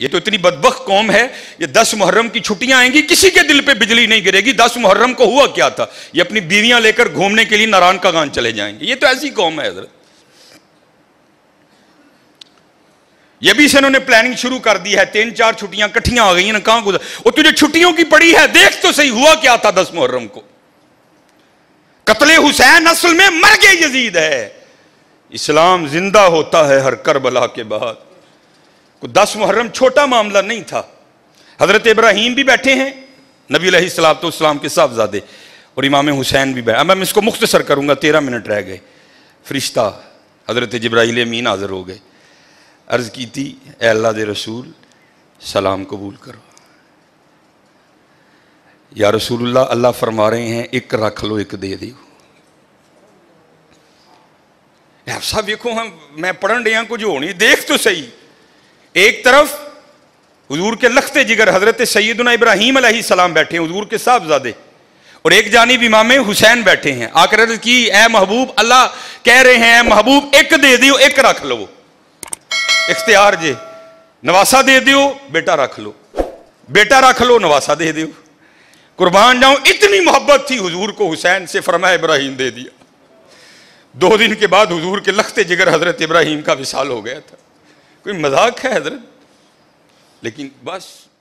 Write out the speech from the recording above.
ये तो इतनी बदबक कौम है ये दस मुहर्रम की छुट्टियां आएंगी किसी के दिल पे बिजली नहीं गिरेगी दस मुहर्रम को हुआ क्या था ये अपनी बीवियां लेकर घूमने के लिए नारायण का गान चले जाएंगे ये तो ऐसी कौम है हजरत ये भी से इन्होंने प्लानिंग शुरू कर दी है तीन चार छुट्टियां इकट्ठियां आ गई ना कहां गुजर वो तुझे छुट्टियों की पड़ी है देख तो सही हुआ क्या था दस मुहर्रम को कतले हुसैन असल में मर गए यजीद है इस्लाम जिंदा होता है हर करबला के बाद दस मुहर्रम छोटा मामला नहीं था हज़रत इब्राहिम भी बैठे हैं नबी सलाम के साहबजादे और इमाम हुसैन भी बैठे मैं इसको मुख्तसर करूंगा तेरह मिनट रह गए फरिश्ता हज़रत जब्राहल अमीन हाज़िर हो गए अर्ज़ की थी अल्लाह दे रसूल सलाम कबूल करो या रसूल्ला अल्लाह फरमा रहे हैं एक रख लो एक दे दो साहब देखो हम मैं पढ़न रहा कुछ होनी देख तो सही एक तरफ हजूर के लखते जिगर हजरत सैदना इब्राहिम सलाम बैठे हैं हजूर के साहबजादे और एक जानब इमाम हुसैन बैठे हैं आकर की ए महबूब अल्लाह कह रहे हैं महबूब एक दे दियो एक रख लो इख्तियार जे नवासा दे दियो बेटा रख लो बेटा रख लो नवासा दे दियो कुर्बान जाओ इतनी मोहब्बत थी हुजूर को हुसैन से फरमा इब्राहिम दे दिया दो दिन के बाद हुजूर के लखते जिगर हजरत इब्राहिम का विशाल हो गया था कोई मजाक है हजरत लेकिन बस